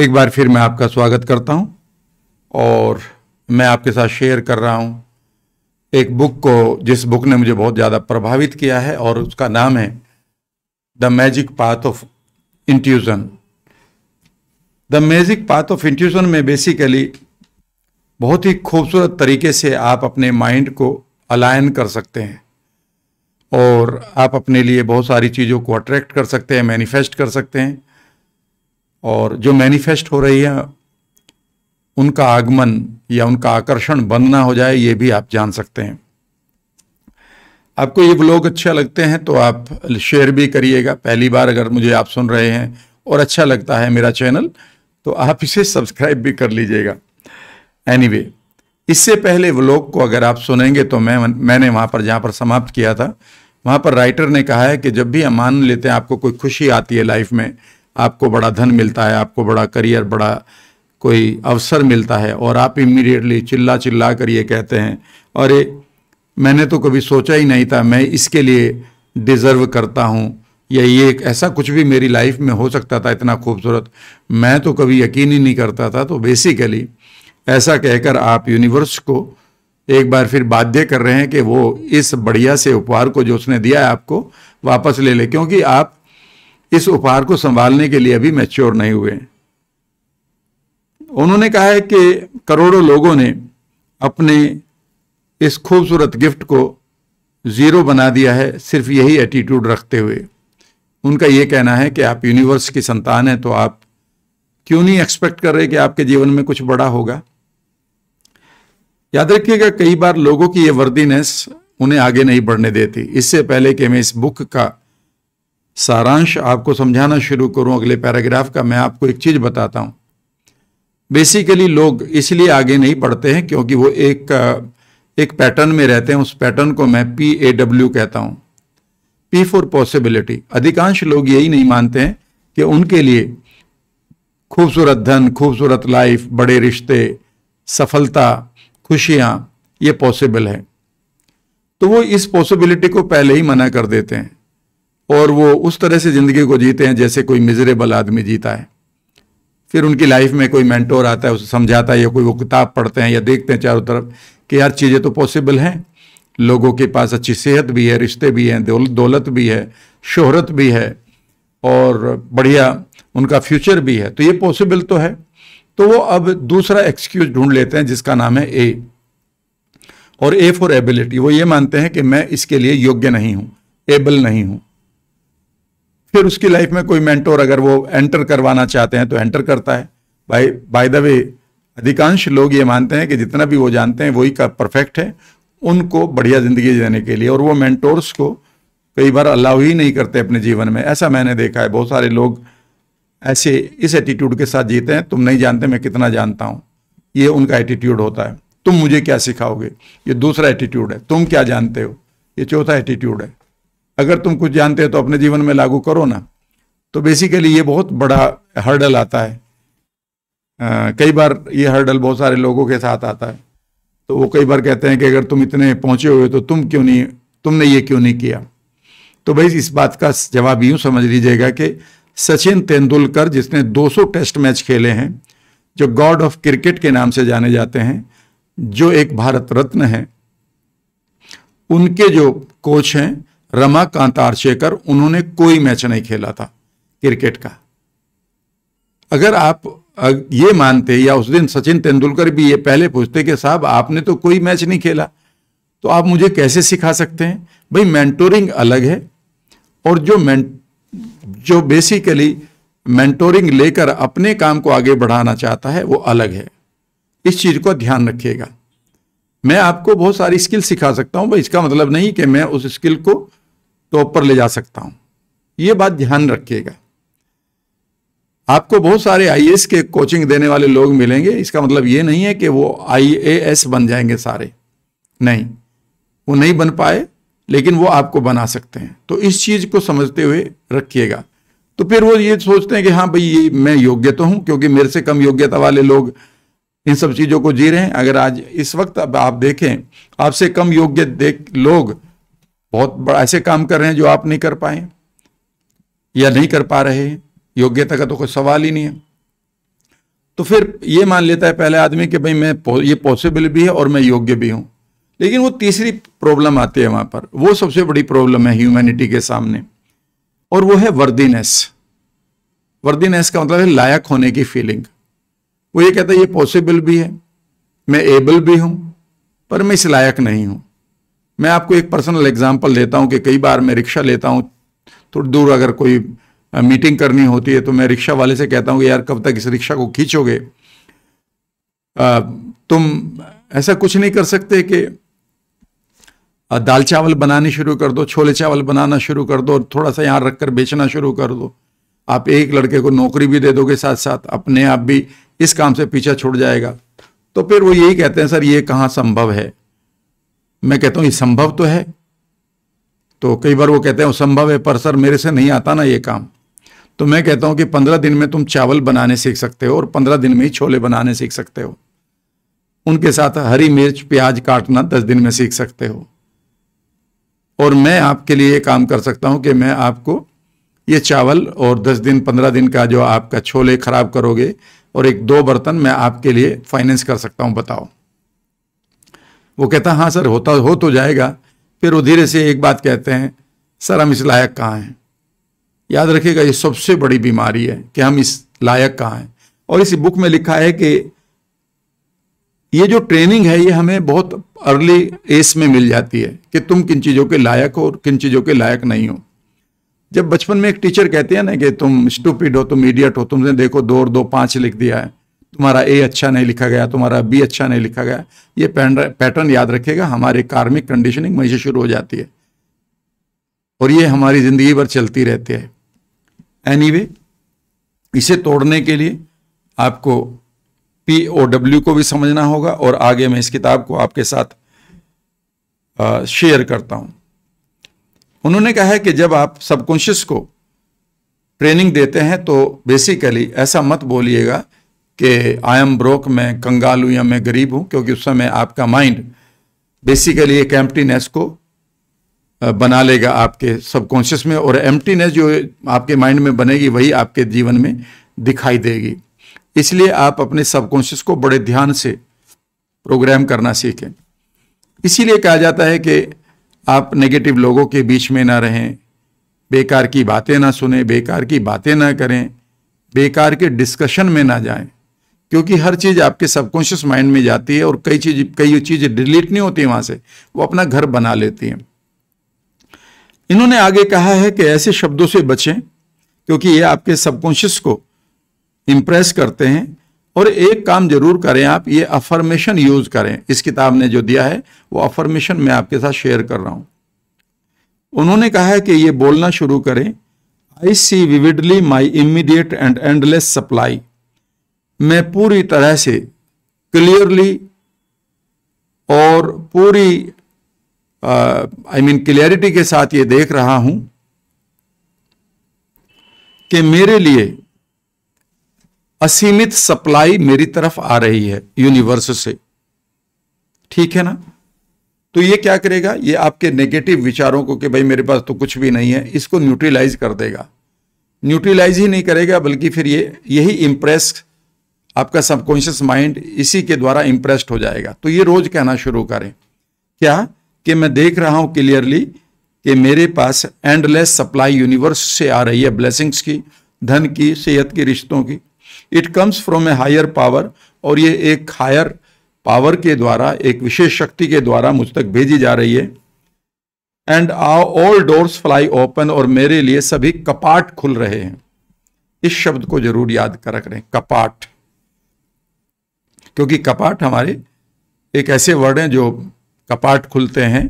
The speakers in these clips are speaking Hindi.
एक बार फिर मैं आपका स्वागत करता हूं और मैं आपके साथ शेयर कर रहा हूं एक बुक को जिस बुक ने मुझे बहुत ज़्यादा प्रभावित किया है और उसका नाम है the magic path of intuition the magic path of intuition में बेसिकली बहुत ही खूबसूरत तरीके से आप अपने माइंड को अलाइन कर सकते हैं और आप अपने लिए बहुत सारी चीज़ों को अट्रैक्ट कर सकते हैं मैनिफेस्ट कर सकते हैं और जो मैनिफेस्ट हो रही है उनका आगमन या उनका आकर्षण बंद ना हो जाए ये भी आप जान सकते हैं आपको ये ब्लॉग अच्छा लगते हैं तो आप शेयर भी करिएगा पहली बार अगर मुझे आप सुन रहे हैं और अच्छा लगता है मेरा चैनल तो आप इसे सब्सक्राइब भी कर लीजिएगा एनीवे anyway, इससे पहले व्लॉग को अगर आप सुनेंगे तो मैं मैंने वहाँ पर जहाँ पर समाप्त किया था वहाँ पर राइटर ने कहा है कि जब भी हम मान लेते हैं आपको कोई खुशी आती है लाइफ में आपको बड़ा धन मिलता है आपको बड़ा करियर बड़ा कोई अवसर मिलता है और आप इमीडिएटली चिल्ला चिल्ला कर ये कहते हैं अरे मैंने तो कभी सोचा ही नहीं था मैं इसके लिए डिज़र्व करता हूँ या ये एक ऐसा कुछ भी मेरी लाइफ में हो सकता था इतना खूबसूरत मैं तो कभी यकीन ही नहीं करता था तो बेसिकली ऐसा कहकर आप यूनिवर्स को एक बार फिर बाध्य कर रहे हैं कि वो इस बढ़िया से उपहार को जो उसने दिया है आपको वापस ले ले क्योंकि आप इस उपहार को संभालने के लिए अभी मैच्योर नहीं हुए उन्होंने कहा है कि करोड़ों लोगों ने अपने इस खूबसूरत गिफ्ट को ज़ीरो बना दिया है सिर्फ यही एटीट्यूड रखते हुए उनका ये कहना है कि आप यूनिवर्स की संतान हैं तो आप क्यों नहीं एक्सपेक्ट कर रहे कि आपके जीवन में कुछ बड़ा होगा याद रखिएगा कई बार लोगों की ये वर्दीनेस उन्हें आगे नहीं बढ़ने देती इससे पहले कि मैं इस बुक का सारांश आपको समझाना शुरू करूं अगले पैराग्राफ का मैं आपको एक चीज़ बताता हूं बेसिकली लोग इसलिए आगे नहीं पढ़ते हैं क्योंकि वो एक एक पैटर्न में रहते हैं उस पैटर्न को मैं पी ए डब्ल्यू कहता हूं पी फॉर पॉसिबिलिटी अधिकांश लोग यही नहीं मानते हैं कि उनके लिए खूबसूरत धन खूबसूरत लाइफ बड़े रिश्ते सफलता खुशियां ये पॉसिबल है तो वो इस पॉसिबिलिटी को पहले ही मना कर देते हैं और वो उस तरह से ज़िंदगी को जीते हैं जैसे कोई मिजरेबल आदमी जीता है फिर उनकी लाइफ में कोई मैंटोर आता है उसे समझाता है या कोई वो किताब पढ़ते हैं या देखते हैं चारों तरफ कि यार चीज़ें तो पॉसिबल हैं लोगों के पास अच्छी सेहत भी है रिश्ते भी हैं दौलत भी है शोहरत भी है और बढ़िया उनका फ्यूचर भी है तो ये पॉसिबल तो है तो वो अब दूसरा एक्सक्यूज ढूंढ लेते हैं जिसका नाम है ए और ए फॉर एबिलिटी वो ये मानते हैं कि मैं इसके लिए योग्य नहीं हूँ एबल नहीं हूँ फिर उसकी लाइफ में कोई मेंटोर अगर वो एंटर करवाना चाहते हैं तो एंटर करता है बाई बाय द वे अधिकांश लोग ये मानते हैं कि जितना भी वो जानते हैं वही का परफेक्ट है उनको बढ़िया ज़िंदगी देने के लिए और वो मैंटोर्स को कई बार अलाउ ही नहीं करते अपने जीवन में ऐसा मैंने देखा है बहुत सारे लोग ऐसे इस एटीट्यूड के साथ जीते हैं तुम नहीं जानते मैं कितना जानता हूँ ये उनका एटीट्यूड होता है तुम मुझे क्या सिखाओगे ये दूसरा एटीट्यूड है तुम क्या जानते हो ये चौथा एटीट्यूड है अगर तुम कुछ जानते हो तो अपने जीवन में लागू करो ना तो बेसिकली ये बहुत बड़ा हर्डल आता है आ, कई बार ये हर्डल बहुत सारे लोगों के साथ आता है तो वो कई बार कहते हैं कि अगर तुम इतने पहुंचे हुए तो तुम क्यों नहीं तुमने ये क्यों नहीं किया तो भाई इस बात का जवाब यूं समझ लीजिएगा कि सचिन तेंदुलकर जिसने 200 टेस्ट मैच खेले हैं जो गॉड ऑफ क्रिकेट के नाम से जाने जाते हैं जो एक भारत रत्न है उनके जो कोच हैं रमाकांत आर्शेकर उन्होंने कोई मैच नहीं खेला था क्रिकेट का अगर आप ये मानते या उस दिन सचिन तेंदुलकर भी ये पहले पूछते कि साहब आपने तो कोई मैच नहीं खेला तो आप मुझे कैसे सिखा सकते हैं भाई मेंटोरिंग अलग है और जो मैं जो बेसिकली मेंटोरिंग लेकर अपने काम को आगे बढ़ाना चाहता है वो अलग है इस चीज़ को ध्यान रखिएगा मैं आपको बहुत सारी स्किल सिखा सकता हूं भाई इसका मतलब नहीं कि मैं उस स्किल को तो ऊपर ले जा सकता हूं ये बात ध्यान रखिएगा आपको बहुत सारे आई के कोचिंग देने वाले लोग मिलेंगे इसका मतलब ये नहीं है कि वो आई बन जाएंगे सारे नहीं वो नहीं बन पाए लेकिन वो आपको बना सकते हैं तो इस चीज़ को समझते हुए रखिएगा तो फिर वो ये सोचते हैं कि हाँ भाई ये मैं योग्य तो हूं क्योंकि मेरे से कम योग्यता वाले लोग इन सब चीज़ों को जी रहे हैं अगर आज इस वक्त अब आप देखें आपसे कम योग्य देख लोग बहुत बड़ा ऐसे काम कर रहे हैं जो आप नहीं कर पाए या नहीं कर पा रहे योग्यता का तो कोई सवाल ही नहीं है तो फिर ये मान लेता है पहले आदमी कि भाई मैं ये पॉसिबल भी है और मैं योग्य भी हूं लेकिन वो तीसरी प्रॉब्लम आती है वहां पर वो सबसे बड़ी प्रॉब्लम है ह्यूमैनिटी के सामने और वो है वर्दीनेस वर्दीनेस का मतलब है लायक होने की फीलिंग वो ये कहता है ये पॉसिबल भी है मैं एबल भी हूं पर मैं इस लायक नहीं हूं मैं आपको एक पर्सनल एग्जांपल देता हूँ कि कई बार मैं रिक्शा लेता हूँ थोड़ी तो दूर अगर कोई मीटिंग करनी होती है तो मैं रिक्शा वाले से कहता हूँ कि यार कब तक इस रिक्शा को खींचोगे तुम ऐसा कुछ नहीं कर सकते कि दाल चावल बनानी शुरू कर दो छोले चावल बनाना शुरू कर दो और थोड़ा सा यहाँ रख कर बेचना शुरू कर दो आप एक लड़के को नौकरी भी दे दोगे साथ साथ अपने आप भी इस काम से पीछा छूट जाएगा तो फिर वो यही कहते हैं सर ये कहाँ संभव है मैं कहता हूँ ये संभव तो है तो कई बार वो कहते हैं संभव है पर सर मेरे से नहीं आता ना ये काम तो मैं कहता हूं कि पंद्रह दिन में तुम चावल बनाने सीख सकते हो और पंद्रह दिन में ही छोले बनाने सीख सकते हो उनके साथ हरी मिर्च प्याज काटना दस दिन में सीख सकते हो और मैं आपके लिए ये काम कर सकता हूं कि मैं आपको ये चावल और दस दिन पंद्रह दिन का जो आपका छोले खराब करोगे और एक दो बर्तन मैं आपके लिए फाइनेंस कर सकता हूँ बताओ वो कहता हाँ सर होता हो तो जाएगा फिर वो धीरे से एक बात कहते हैं सर हम इस लायक कहाँ हैं याद रखिएगा ये सबसे बड़ी बीमारी है कि हम इस लायक कहाँ हैं और इस बुक में लिखा है कि ये जो ट्रेनिंग है ये हमें बहुत अर्ली एज में मिल जाती है कि तुम किन चीज़ों के लायक हो और किन चीज़ों के लायक नहीं हो जब बचपन में एक टीचर कहते हैं ना कि तुम स्टूपिड हो तुम इडियट हो तुमने देखो दो और दो पाँच लिख दिया है तुम्हारा ए अच्छा नहीं लिखा गया तुम्हारा बी अच्छा नहीं लिखा गया ये पैटर्न याद रखेगा हमारे कार्मिक कंडीशनिंग वहीं से शुरू हो जाती है और ये हमारी ज़िंदगी भर चलती रहती है एनी anyway, इसे तोड़ने के लिए आपको पी ओ डब्ल्यू को भी समझना होगा और आगे मैं इस किताब को आपके साथ शेयर करता हूं उन्होंने कहा है कि जब आप सबकॉन्शियस को ट्रेनिंग देते हैं तो बेसिकली ऐसा मत बोलिएगा कि आई एम ब्रोक मैं कंगाल हूँ या मैं गरीब हूँ क्योंकि उस समय आपका माइंड बेसिकली एक एम्प्टीनेस को बना लेगा आपके सबकॉन्शियस में और एम्प्टीनेस जो आपके माइंड में बनेगी वही आपके जीवन में दिखाई देगी इसलिए आप अपने सबकॉन्शियस को बड़े ध्यान से प्रोग्राम करना सीखें इसीलिए कहा जाता है कि आप नेगेटिव लोगों के बीच में ना रहें बेकार की बातें ना सुने बेकार की बातें ना करें बेकार के डिस्कशन में ना जाएं क्योंकि हर चीज़ आपके सबकॉन्शियस माइंड में जाती है और कई चीज कई चीज़ें डिलीट नहीं होती वहां से वो अपना घर बना लेती हैं इन्होंने आगे कहा है कि ऐसे शब्दों से बचें क्योंकि ये आपके सबकॉन्शियस को इम्प्रेस करते हैं और एक काम जरूर करें आप ये अफर्मेशन यूज करें इस किताब ने जो दिया है वो अफर्मेशन मैं आपके साथ शेयर कर रहा हूं उन्होंने कहा है कि ये बोलना शुरू करें I see vividly my immediate and endless supply मैं पूरी तरह से क्लियरली और पूरी आई मीन क्लियरिटी के साथ ये देख रहा हूं कि मेरे लिए असीमित सप्लाई मेरी तरफ आ रही है यूनिवर्स से ठीक है ना तो ये क्या करेगा ये आपके नेगेटिव विचारों को कि भाई मेरे पास तो कुछ भी नहीं है इसको न्यूट्रलाइज कर देगा न्यूट्रलाइज ही नहीं करेगा बल्कि फिर ये यही इंप्रेस आपका सबकॉन्शियस माइंड इसी के द्वारा इंप्रेस्ड हो जाएगा तो ये रोज कहना शुरू करें क्या कि मैं देख रहा हूं क्लियरली कि मेरे पास एंडलेस सप्लाई यूनिवर्स से आ रही है ब्लेसिंग्स की धन की सेहत की रिश्तों की it comes from a higher power और ये एक हायर पावर के द्वारा एक विशेष शक्ति के द्वारा मुझ तक भेजी जा रही है and all doors fly open और मेरे लिए सभी कपाट खुल रहे हैं इस शब्द को जरूर याद कर रख रहे हैं कपाट क्योंकि कपाट हमारे एक ऐसे वर्ड हैं जो कपाट खुलते हैं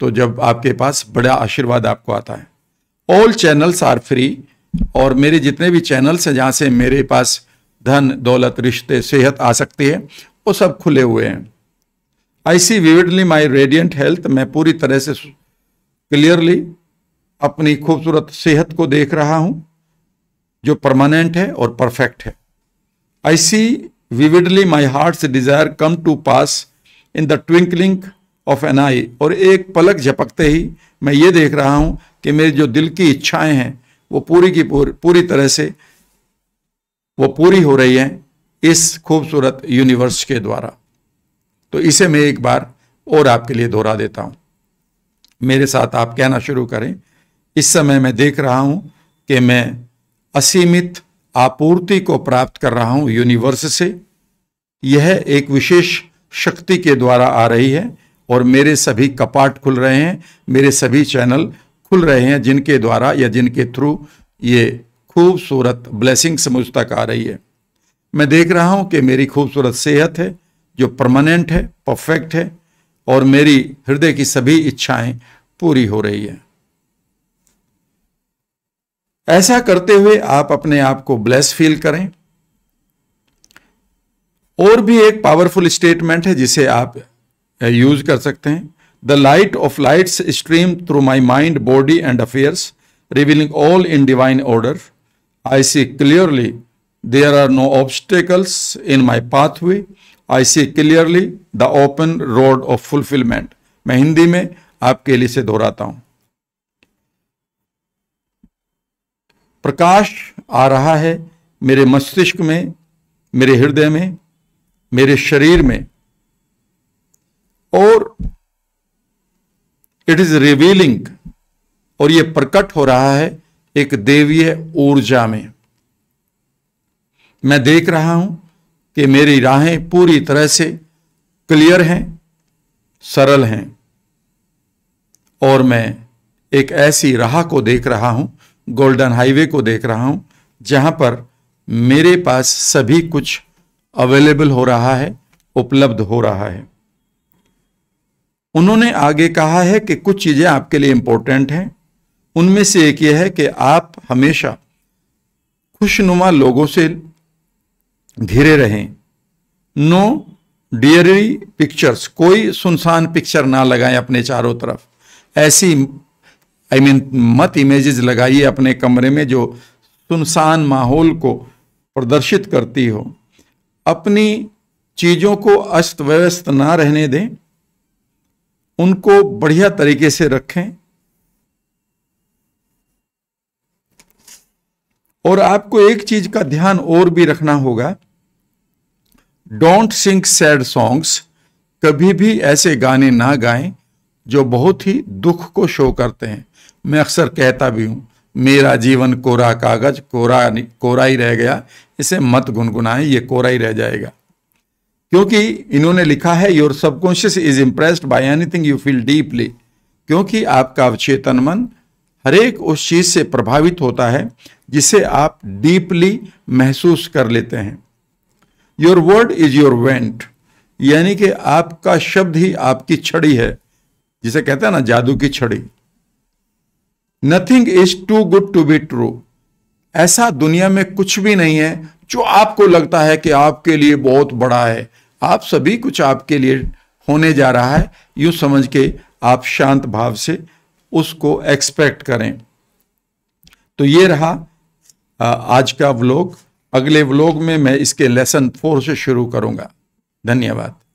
तो जब आपके पास बड़ा आशीर्वाद आपको आता है ऑल चैनल्स आर फ्री और मेरे जितने भी चैनल्स हैं जहाँ से मेरे पास धन दौलत रिश्ते सेहत आ सकती है वो सब खुले हुए हैं I see vividly my radiant health मैं पूरी तरह से क्लियरली अपनी खूबसूरत सेहत को देख रहा हूँ जो परमानेंट है और परफेक्ट है I see vividly my heart desire come to pass in the twinkling of an eye और एक पलक झपकते ही मैं ये देख रहा हूं कि मेरे जो दिल की इच्छाएं हैं वो पूरी की पूरी पूरी तरह से वो पूरी हो रही हैं इस खूबसूरत यूनिवर्स के द्वारा तो इसे मैं एक बार और आपके लिए दोहरा देता हूं मेरे साथ आप कहना शुरू करें इस समय मैं देख रहा हूं कि मैं असीमित आपूर्ति को प्राप्त कर रहा हूं यूनिवर्स से यह एक विशेष शक्ति के द्वारा आ रही है और मेरे सभी कपाट खुल रहे हैं मेरे सभी चैनल खुल रहे हैं जिनके द्वारा या जिनके थ्रू ये खूबसूरत ब्लेसिंग्स मुझ तक आ रही है मैं देख रहा हूँ कि मेरी खूबसूरत सेहत है जो परमानेंट है परफेक्ट है और मेरी हृदय की सभी इच्छाएं पूरी हो रही है ऐसा करते हुए आप अपने आप को ब्लेस फील करें और भी एक पावरफुल स्टेटमेंट है जिसे आप यूज uh, कर सकते हैं the light of lights stream through my mind body and affairs revealing all in divine order I see clearly there are no obstacles in my pathway I see clearly the open road of fulfilment मैं हिंदी में आपके लिए से दोहराता हूं प्रकाश आ रहा है मेरे मस्तिष्क में मेरे हृदय में मेरे शरीर में और इट इज रिवीलिंग और यह प्रकट हो रहा है एक देवीय ऊर्जा में मैं देख रहा हूं कि मेरी राहें पूरी तरह से क्लियर हैं सरल हैं और मैं एक ऐसी राह को देख रहा हूं गोल्डन हाईवे को देख रहा हूं जहां पर मेरे पास सभी कुछ अवेलेबल हो रहा है उपलब्ध हो रहा है उन्होंने आगे कहा है कि कुछ चीज़ें आपके लिए इंपॉर्टेंट हैं उनमें से एक यह है कि आप हमेशा खुशनुमा लोगों से घिरे रहें नो डियरी पिक्चर्स कोई सुनसान पिक्चर ना लगाएं अपने चारों तरफ ऐसी आई I मीन mean, मत इमेजेस लगाइए अपने कमरे में जो सुनसान माहौल को प्रदर्शित करती हो अपनी चीज़ों को अस्त व्यस्त ना रहने दें उनको बढ़िया तरीके से रखें और आपको एक चीज का ध्यान और भी रखना होगा डोंट सिंग सैड सॉन्ग्स कभी भी ऐसे गाने ना गाएं जो बहुत ही दुख को शो करते हैं मैं अक्सर कहता भी हूँ मेरा जीवन कोरा कागज कोरा कोरा ही रह गया इसे मत गुनगुनाएं ये कोरा ही रह जाएगा क्योंकि इन्होंने लिखा है your subconscious is impressed by anything you feel deeply क्योंकि आपका अवचेतन मन हरेक उस चीज़ से प्रभावित होता है जिसे आप डीपली महसूस कर लेते हैं your word is your wand यानी कि आपका शब्द ही आपकी छड़ी है जिसे कहते हैं ना जादू की छड़ी nothing is too good to be true ऐसा दुनिया में कुछ भी नहीं है जो आपको लगता है कि आपके लिए बहुत बड़ा है आप सभी कुछ आपके लिए होने जा रहा है यूं समझ के आप शांत भाव से उसको एक्सपेक्ट करें तो ये रहा आज का व्लॉग अगले व्लॉग में मैं इसके लेसन फोर से शुरू करूंगा धन्यवाद